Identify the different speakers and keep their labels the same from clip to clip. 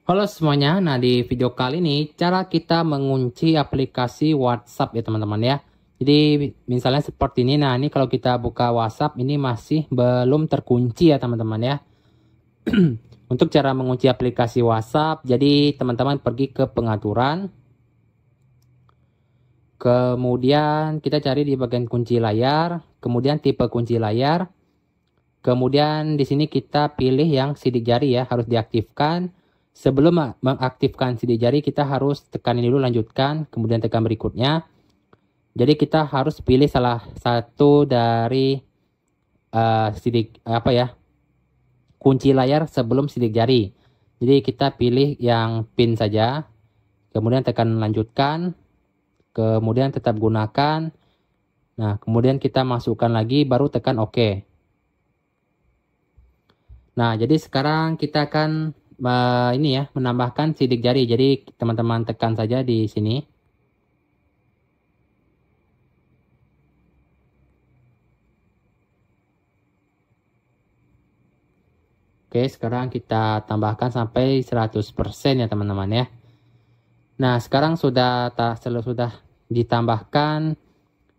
Speaker 1: Halo semuanya, nah di video kali ini cara kita mengunci aplikasi WhatsApp ya teman-teman ya. Jadi misalnya seperti ini, nah ini kalau kita buka WhatsApp ini masih belum terkunci ya teman-teman ya. Untuk cara mengunci aplikasi WhatsApp, jadi teman-teman pergi ke pengaturan. Kemudian kita cari di bagian kunci layar, kemudian tipe kunci layar. Kemudian di sini kita pilih yang sidik jari ya, harus diaktifkan. Sebelum mengaktifkan sidik jari, kita harus tekan ini dulu lanjutkan, kemudian tekan berikutnya. Jadi kita harus pilih salah satu dari uh, eh, sidik apa ya kunci layar sebelum sidik jari. Jadi kita pilih yang pin saja, kemudian tekan lanjutkan, kemudian tetap gunakan. Nah, kemudian kita masukkan lagi, baru tekan OK. Nah, jadi sekarang kita akan uh, ini ya menambahkan sidik jari. Jadi teman-teman tekan saja di sini. Oke, sekarang kita tambahkan sampai 100% ya teman-teman ya. Nah, sekarang sudah tak sudah ditambahkan.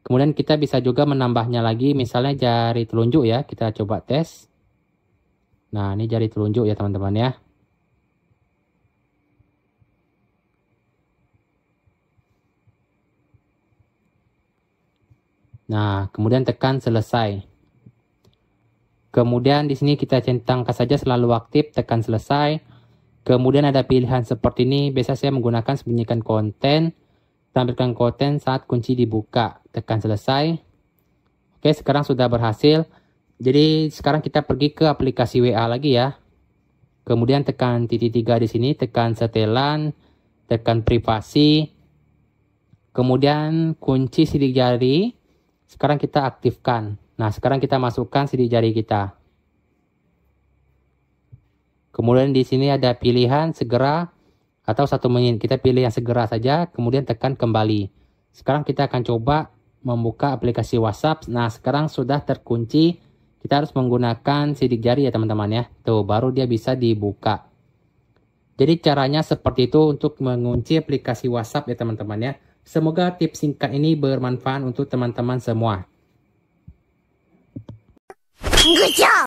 Speaker 1: Kemudian kita bisa juga menambahnya lagi misalnya jari telunjuk ya. Kita coba tes. Nah, ini jari telunjuk ya teman-teman ya. Nah, kemudian tekan selesai. Kemudian di sini kita centang saja selalu aktif, tekan selesai. Kemudian ada pilihan seperti ini, biasa saya menggunakan sembunyikan konten, tampilkan konten saat kunci dibuka, tekan selesai. Oke, sekarang sudah berhasil. Jadi sekarang kita pergi ke aplikasi WA lagi ya. Kemudian tekan titik tiga di sini, tekan setelan, tekan privasi. Kemudian kunci sidik jari, sekarang kita aktifkan. Nah, sekarang kita masukkan sidik jari kita. Kemudian di sini ada pilihan segera atau satu menit. Kita pilih yang segera saja, kemudian tekan kembali. Sekarang kita akan coba membuka aplikasi WhatsApp. Nah, sekarang sudah terkunci. Kita harus menggunakan sidik jari ya teman-teman ya. Tuh, baru dia bisa dibuka. Jadi caranya seperti itu untuk mengunci aplikasi WhatsApp ya teman-teman ya. Semoga tips singkat ini bermanfaat untuk teman-teman semua. Good job!